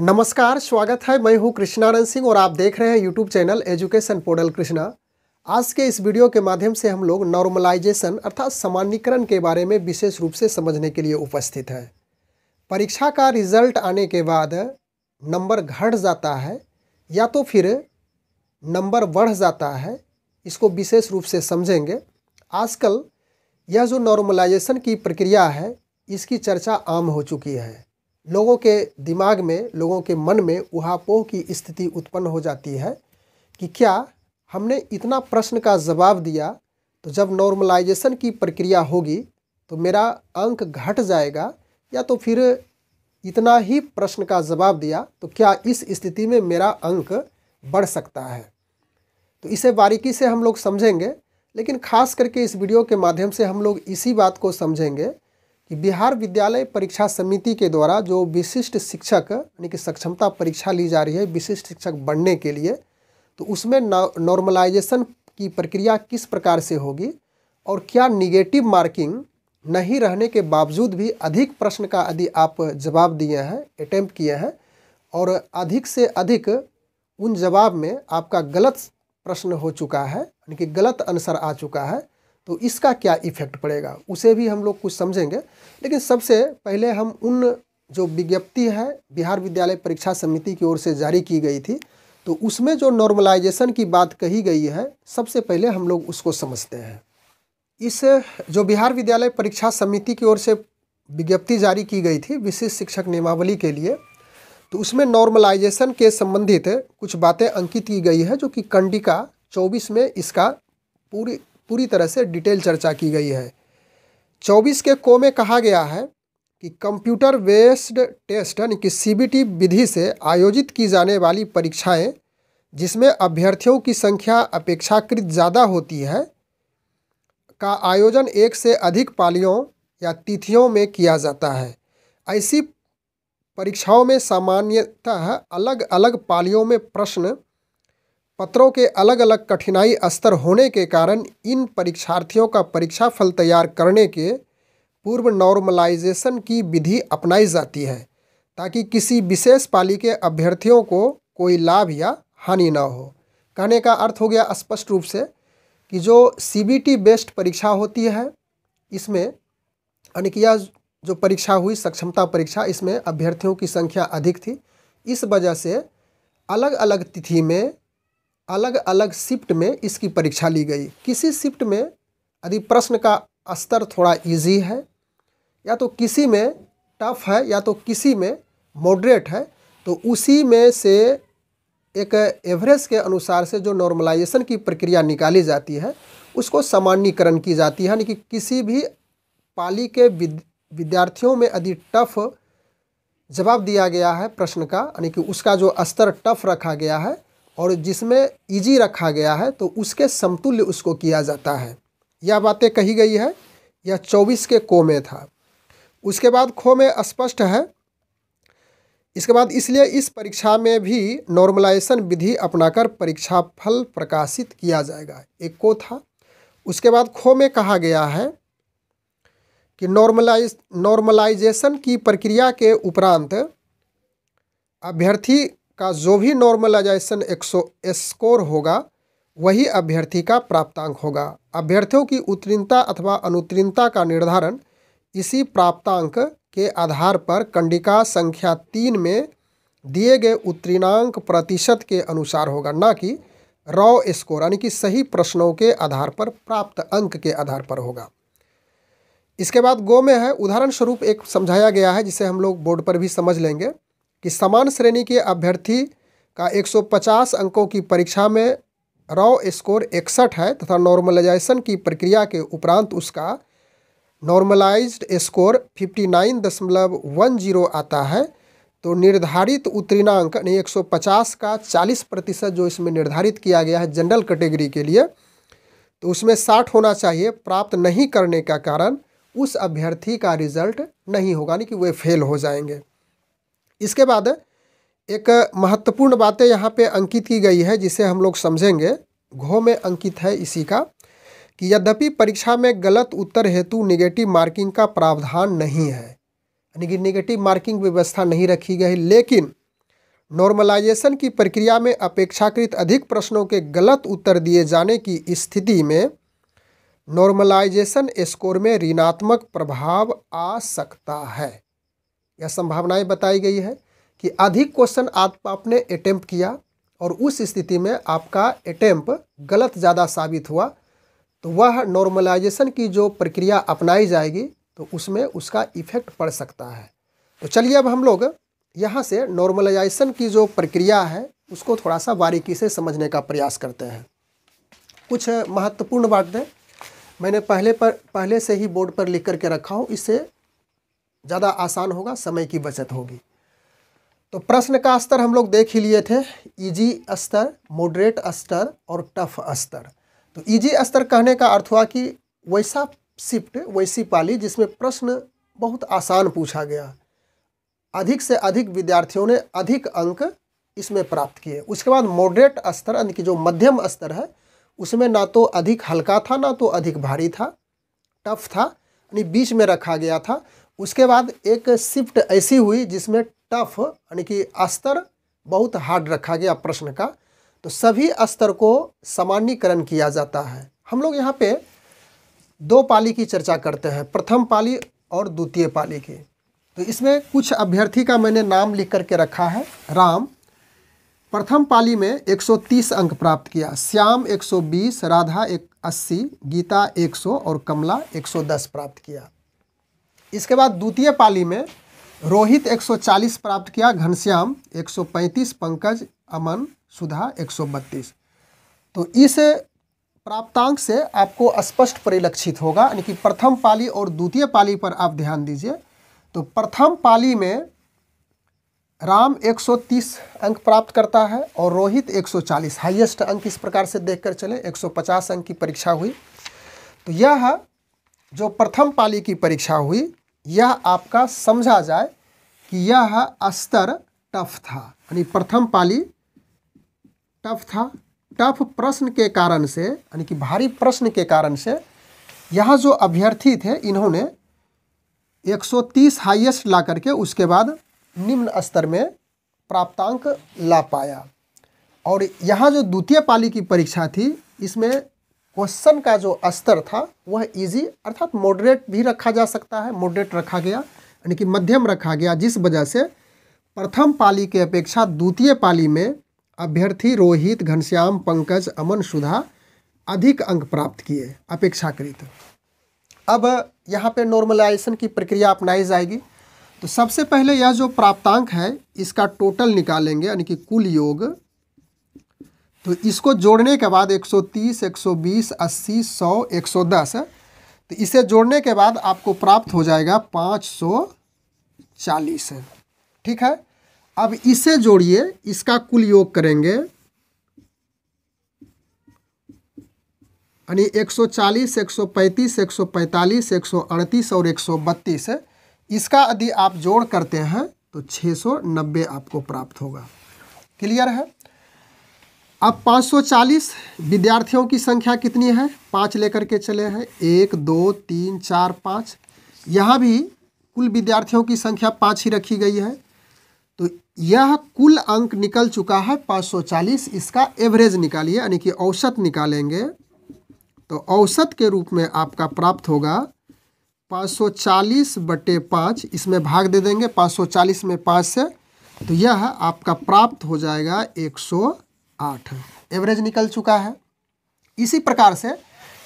नमस्कार स्वागत है मैं हूं कृष्णानंद सिंह और आप देख रहे हैं YouTube channel education portal Krishna आज के इस वीडियो के माध्यम से हम लोग नॉर्मलाइजेशन अर्थात सामान्यकरण के बारे में विशेष रूप से समझने के लिए उपस्थित हैं परीक्षा का रिजल्ट आने के बाद नंबर घट जाता है या तो फिर नंबर बढ़ जाता है इसको विशेष रूप से समझेंगे आजकल यह जो नॉर्मलाइजेशन की प्रक्रिया है इसकी चर्चा आम हो चुकी है लोगों के दिमाग में लोगों के मन में उहापोह की स्थिति उत्पन्न हो जाती है कि क्या हमने इतना प्रश्न का जवाब दिया तो जब नॉर्मलाइजेशन की प्रक्रिया होगी तो मेरा अंक घट जाएगा या तो फिर इतना ही प्रश्न का जवाब दिया तो क्या इस स्थिति में मेरा अंक बढ़ सकता है तो इसे बारीकी से हम लोग समझेंगे लेकिन खास करके इस वीडियो के माध्यम से हम लोग इसी बात को समझेंगे कि बिहार विद्यालय परीक्षा समिति के द्वारा जो विशिष्ट शिक्षक यानी कि सक्षमता परीक्षा ली जा रही है विशिष्ट शिक्षक बनने के लिए तो उसमें नॉर्मलाइजेशन की प्रक्रिया किस प्रकार से होगी और क्या निगेटिव मार्किंग नहीं रहने के बावजूद भी अधिक प्रश्न का यदि आप जवाब दिए हैं अटैम्प्ट किए हैं और अधिक से अधिक उन जवाब में आपका गलत प्रश्न हो चुका है यानी कि गलत आंसर आ चुका है तो इसका क्या इफेक्ट पड़ेगा उसे भी हम लोग कुछ समझेंगे लेकिन सबसे पहले हम उन जो विज्ञप्ति है बिहार विद्यालय परीक्षा समिति की ओर से जारी की गई थी तो उसमें जो नॉर्मलाइजेशन की बात कही गई है सबसे पहले हम लोग उसको समझते हैं इस जो बिहार विद्यालय परीक्षा समिति की ओर से विज्ञप्ति जारी की गई थी विशिष्ट शिक्षक नियमावली के लिए तो उसमें नॉर्मलाइजेशन के संबंधित कुछ बातें अंकित की गई है जो कि कंडिका चौबीस में इसका पूरी पूरी तरह से डिटेल चर्चा की गई है चौबीस के को में कहा गया है कि कंप्यूटर बेस्ड टेस्ट यानी कि सीबीटी विधि से आयोजित की जाने वाली परीक्षाएं जिसमें अभ्यर्थियों की संख्या अपेक्षाकृत ज़्यादा होती है का आयोजन एक से अधिक पालियों या तिथियों में किया जाता है ऐसी परीक्षाओं में सामान्यतः अलग अलग पालियों में प्रश्न पत्रों के अलग अलग कठिनाई स्तर होने के कारण इन परीक्षार्थियों का परीक्षा फल तैयार करने के पूर्व नॉर्मलाइजेशन की विधि अपनाई जाती है ताकि किसी विशेष पाली के अभ्यर्थियों को कोई लाभ या हानि ना हो कहने का अर्थ हो गया स्पष्ट रूप से कि जो सी बेस्ड परीक्षा होती है इसमें यानी कि जो परीक्षा हुई सक्षमता परीक्षा इसमें अभ्यर्थियों की संख्या अधिक थी इस वजह से अलग अलग तिथि में अलग अलग शिफ्ट में इसकी परीक्षा ली गई किसी शिफ्ट में यदि प्रश्न का स्तर थोड़ा इजी है या तो किसी में टफ है या तो किसी में मॉडरेट है तो उसी में से एक एवरेज के अनुसार से जो नॉर्मलाइजेशन की प्रक्रिया निकाली जाती है उसको सामान्यकरण की जाती है यानी कि किसी भी पाली के विद्यार्थियों में यदि टफ जवाब दिया गया है प्रश्न का यानी कि उसका जो स्तर टफ रखा गया है और जिसमें इजी रखा गया है तो उसके समतुल्य उसको किया जाता है यह बातें कही गई है यह चौबीस के को में था उसके बाद खो में स्पष्ट है इसके बाद इसलिए इस परीक्षा में भी नॉर्मलाइजेशन विधि अपनाकर परीक्षा फल प्रकाशित किया जाएगा एक को था उसके बाद खो में कहा गया है कि नॉर्मलाइज नॉर्मलाइजेशन की प्रक्रिया के उपरांत अभ्यर्थी का जो भी नॉर्मलाइजेशन स्कोर होगा वही अभ्यर्थी का प्राप्तांक होगा अभ्यर्थियों की उत्तीर्णता अथवा अनुत्तीर्णता का निर्धारण इसी प्राप्तांक के आधार पर कंडिका संख्या तीन में दिए गए उत्तीर्णांक प्रतिशत के अनुसार होगा ना कि रॉ स्कोर यानी कि सही प्रश्नों के आधार पर प्राप्त अंक के आधार पर होगा इसके बाद गो में है उदाहरण स्वरूप एक समझाया गया है जिसे हम लोग बोर्ड पर भी समझ लेंगे कि समान श्रेणी के अभ्यर्थी का 150 अंकों की परीक्षा में रॉ स्कोर इकसठ है तथा नॉर्मलाइजेशन की प्रक्रिया के उपरांत उसका नॉर्मलाइज्ड स्कोर 59.10 आता है तो निर्धारित उत्तीर्णांक यानी 150 का 40 प्रतिशत जो इसमें निर्धारित किया गया है जनरल कैटेगरी के लिए तो उसमें 60 होना चाहिए प्राप्त नहीं करने का कारण उस अभ्यर्थी का रिजल्ट नहीं होगा यानी कि वे फेल हो जाएंगे इसके बाद एक महत्वपूर्ण बातें यहाँ पे अंकित की गई है जिसे हम लोग समझेंगे घो में अंकित है इसी का कि यद्यपि परीक्षा में गलत उत्तर हेतु निगेटिव मार्किंग का प्रावधान नहीं है यानी कि निगेटिव मार्किंग व्यवस्था नहीं रखी गई लेकिन नॉर्मलाइजेशन की प्रक्रिया में अपेक्षाकृत अधिक प्रश्नों के गलत उत्तर दिए जाने की स्थिति में नॉर्मलाइजेशन स्कोर में ऋणात्मक प्रभाव आ सकता है या संभावनाएं बताई गई है कि अधिक क्वेश्चन आप आपने अटैम्प किया और उस स्थिति में आपका अटैम्प गलत ज़्यादा साबित हुआ तो वह नॉर्मलाइजेशन की जो प्रक्रिया अपनाई जाएगी तो उसमें उसका इफेक्ट पड़ सकता है तो चलिए अब हम लोग यहाँ से नॉर्मलाइजेशन की जो प्रक्रिया है उसको थोड़ा सा बारीकी से समझने का प्रयास करते हैं कुछ महत्वपूर्ण बातें मैंने पहले पर पहले से ही बोर्ड पर लिख करके रखा हूँ इससे ज़्यादा आसान होगा समय की बचत होगी तो प्रश्न का स्तर हम लोग देख ही लिए थे इजी स्तर मॉडरेट स्तर और टफ स्तर तो इजी स्तर कहने का अर्थ हुआ कि वैसा शिफ्ट वैसी पाली जिसमें प्रश्न बहुत आसान पूछा गया अधिक से अधिक विद्यार्थियों ने अधिक अंक इसमें प्राप्त किए उसके बाद मॉडरेट स्तर यानी कि जो मध्यम स्तर है उसमें ना तो अधिक हल्का था ना तो अधिक भारी था टफ था यानी बीच में रखा गया था उसके बाद एक शिफ्ट ऐसी हुई जिसमें टफ यानी कि स्तर बहुत हार्ड रखा गया प्रश्न का तो सभी स्तर को सामान्यकरण किया जाता है हम लोग यहाँ पे दो पाली की चर्चा करते हैं प्रथम पाली और द्वितीय पाली की तो इसमें कुछ अभ्यर्थी का मैंने नाम लिख करके रखा है राम प्रथम पाली में 130 अंक प्राप्त किया श्याम 120 राधा एक अस्सी गीता 100 और कमला 110 प्राप्त किया इसके बाद द्वितीय पाली में रोहित 140 प्राप्त किया घनश्याम 135 पंकज अमन सुधा 132 तो इस प्राप्तांक से आपको स्पष्ट परिलक्षित होगा यानी कि प्रथम पाली और द्वितीय पाली पर आप ध्यान दीजिए तो प्रथम पाली में राम 130 अंक प्राप्त करता है और रोहित 140 हाईएस्ट अंक इस प्रकार से देखकर चले 150 अंक की परीक्षा हुई तो यह जो प्रथम पाली की परीक्षा हुई यह आपका समझा जाए कि यह स्तर टफ था यानी प्रथम पाली टफ था टफ प्रश्न के कारण से यानी कि भारी प्रश्न के कारण से यह जो अभ्यर्थी थे इन्होंने 130 हाईएस्ट ला करके उसके बाद निम्न स्तर में प्राप्तांक ला पाया और यहाँ जो द्वितीय पाली की परीक्षा थी इसमें क्वेश्चन का जो स्तर था वह इजी अर्थात मॉडरेट भी रखा जा सकता है मॉडरेट रखा गया यानी कि मध्यम रखा गया जिस वजह से प्रथम पाली के अपेक्षा द्वितीय पाली में अभ्यर्थी रोहित घनश्याम पंकज अमन सुधा अधिक अंक प्राप्त किए अपेक्षाकृत अब यहाँ पे नॉर्मलाइजेशन की प्रक्रिया अपनाई जाएगी तो सबसे पहले यह जो प्राप्तांक है इसका टोटल निकालेंगे यानी कि कुल योग तो इसको जोड़ने के बाद 130, 120, 80, 100, 110 तो इसे जोड़ने के बाद आपको प्राप्त हो जाएगा 540 ठीक है अब इसे जोड़िए इसका कुल योग करेंगे यानी 140, 135, 145, 138 और 132 इसका यदि आप जोड़ करते हैं तो 690 आपको प्राप्त होगा क्लियर है अब 540 विद्यार्थियों की संख्या कितनी है पाँच लेकर के चले हैं एक दो तीन चार पाँच यहाँ भी कुल विद्यार्थियों की संख्या पाँच ही रखी गई है तो यह कुल अंक निकल चुका है 540 इसका एवरेज निकालिए यानी कि औसत निकालेंगे तो औसत के रूप में आपका प्राप्त होगा 540 बटे पाँच इसमें भाग दे देंगे 540 में पाँच से तो यह आपका प्राप्त हो जाएगा एक सौ आठ एवरेज निकल चुका है इसी प्रकार से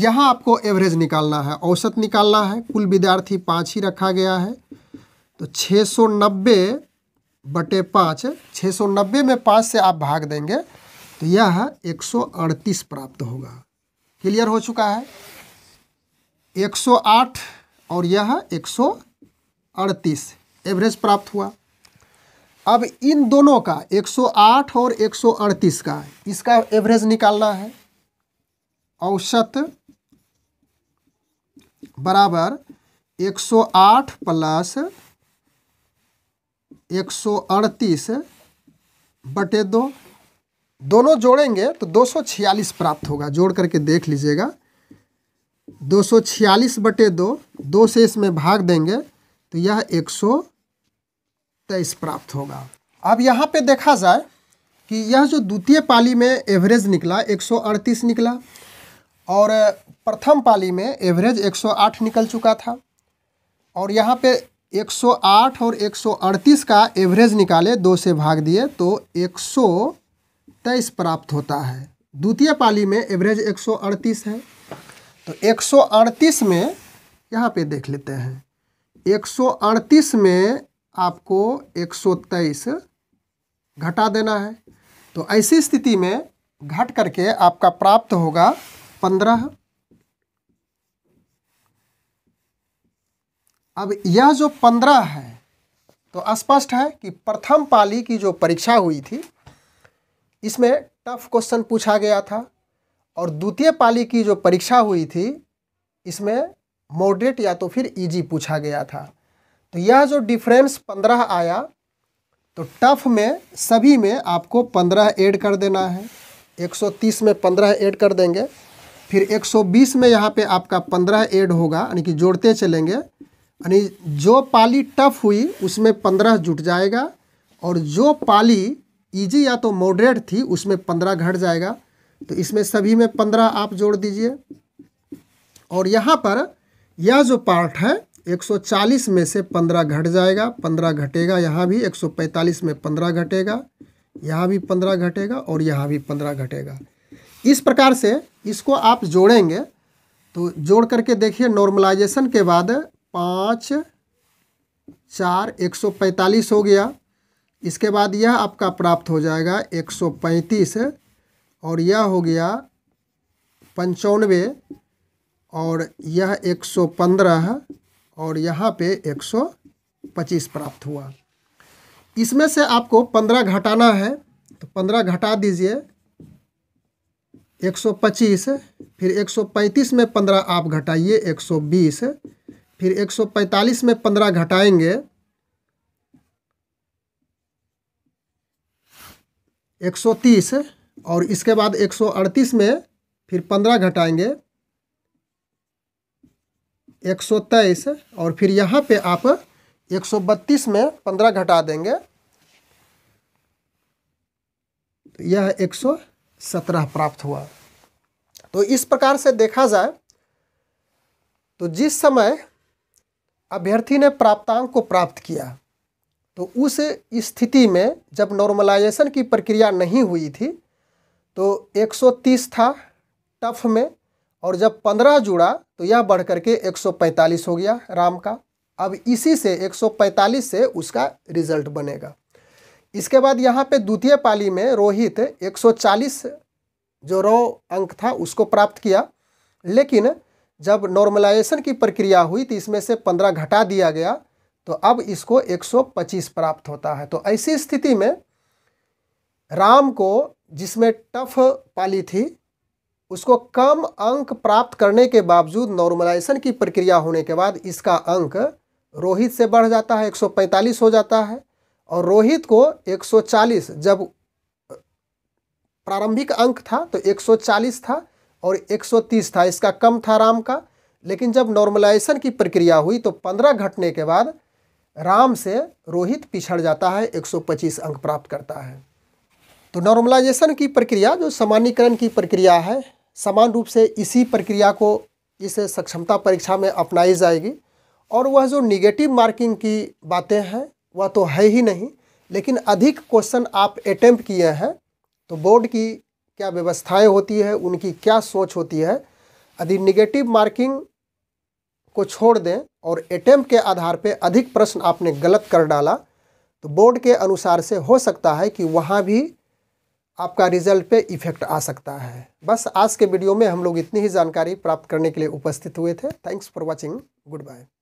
यहाँ आपको एवरेज निकालना है औसत निकालना है कुल विद्यार्थी पाँच ही रखा गया है तो छः सौ नब्बे बटे पाँच छः सौ नब्बे में पाँच से आप भाग देंगे तो यह एक सौ अड़तीस प्राप्त होगा क्लियर हो चुका है एक सौ आठ और यह एक सौ अड़तीस एवरेज प्राप्त हुआ अब इन दोनों का 108 और 138 का इसका एवरेज निकालना है औसत बराबर 108 प्लस 138 बटे दो दोनों जोड़ेंगे तो 246 प्राप्त होगा जोड़ करके देख लीजिएगा 246 बटे दो दो से इसमें भाग देंगे तो यह एक सौ तेईस प्राप्त होगा अब यहाँ पे देखा जाए कि यह जो द्वितीय पाली में एवरेज निकला 138 निकला और प्रथम पाली में एवरेज 108 निकल चुका था और यहाँ पे 108 और 138 का एवरेज निकाले दो से भाग दिए तो एक प्राप्त होता है द्वितीय पाली में एवरेज 138 है तो 138 में यहाँ पे देख लेते हैं 138 में आपको 123 घटा देना है तो ऐसी स्थिति में घट करके आपका प्राप्त होगा पंद्रह अब यह जो पंद्रह है तो स्पष्ट है कि प्रथम पाली की जो परीक्षा हुई थी इसमें टफ क्वेश्चन पूछा गया था और द्वितीय पाली की जो परीक्षा हुई थी इसमें मॉडरेट या तो फिर इजी पूछा गया था तो यह जो डिफरेंस पंद्रह आया तो टफ में सभी में आपको पंद्रह ऐड कर देना है एक सौ तीस में पंद्रह ऐड कर देंगे फिर एक सौ बीस में यहाँ पे आपका पंद्रह ऐड होगा यानी कि जोड़ते चलेंगे यानी जो पाली टफ हुई उसमें पंद्रह जुट जाएगा और जो पाली ईजी या तो मॉडरेट थी उसमें पंद्रह घट जाएगा तो इसमें सभी में पंद्रह आप जोड़ दीजिए और यहाँ पर यह जो पार्ट है 140 में से 15 घट जाएगा 15 घटेगा यहाँ भी 145 में 15 घटेगा यहाँ भी 15 घटेगा और यहाँ भी 15 घटेगा इस प्रकार से इसको आप जोड़ेंगे तो जोड़ करके देखिए नॉर्मलाइजेशन के बाद पाँच चार एक सौ पैंतालीस हो गया इसके बाद यह आपका प्राप्त हो जाएगा एक सौ पैंतीस और यह हो गया पंचानवे और यह एक सौ पंद्रह और यहाँ पे 125 प्राप्त हुआ इसमें से आपको 15 घटाना है तो 15 घटा दीजिए 125 फिर 135 में 15 आप घटाइए 120 फिर 145 में 15 घटाएंगे 130 और इसके बाद 138 में फिर 15 घटाएंगे 123 और फिर यहाँ पे आप 132 में 15 घटा देंगे तो यह 117 प्राप्त हुआ तो इस प्रकार से देखा जाए तो जिस समय अभ्यर्थी ने प्राप्तांक को प्राप्त किया तो उस स्थिति में जब नॉर्मलाइजेशन की प्रक्रिया नहीं हुई थी तो 130 था टफ में और जब पंद्रह जुड़ा तो यह बढ़ करके एक सौ पैंतालीस हो गया राम का अब इसी से एक सौ पैंतालीस से उसका रिजल्ट बनेगा इसके बाद यहाँ पे द्वितीय पाली में रोहित एक सौ चालीस जो रौ अंक था उसको प्राप्त किया लेकिन जब नॉर्मलाइजेशन की प्रक्रिया हुई तो इसमें से पंद्रह घटा दिया गया तो अब इसको 125 प्राप्त होता है तो ऐसी स्थिति में राम को जिसमें टफ पाली थी उसको कम अंक प्राप्त करने के बावजूद नॉर्मलाइजेशन की प्रक्रिया होने के बाद इसका अंक रोहित से बढ़ जाता है 145 हो जाता है और रोहित को 140 जब प्रारंभिक अंक था तो 140 था और 130 था इसका कम था राम का लेकिन जब नॉर्मलाइजेशन की प्रक्रिया हुई तो 15 घटने के बाद राम से रोहित पिछड़ जाता है 125 अंक प्राप्त करता है तो नॉर्मलाइजेशन की प्रक्रिया जो सामान्यकरण की प्रक्रिया है समान रूप से इसी प्रक्रिया को इस सक्षमता परीक्षा में अपनाई जाएगी और वह जो निगेटिव मार्किंग की बातें हैं वह तो है ही नहीं लेकिन अधिक क्वेश्चन आप अटैम्प किए हैं तो बोर्ड की क्या व्यवस्थाएं होती है उनकी क्या सोच होती है यदि निगेटिव मार्किंग को छोड़ दें और अटैम्प के आधार पर अधिक प्रश्न आपने गलत कर डाला तो बोर्ड के अनुसार से हो सकता है कि वहाँ भी आपका रिजल्ट पे इफ़ेक्ट आ सकता है बस आज के वीडियो में हम लोग इतनी ही जानकारी प्राप्त करने के लिए उपस्थित हुए थे thanks for watching good bye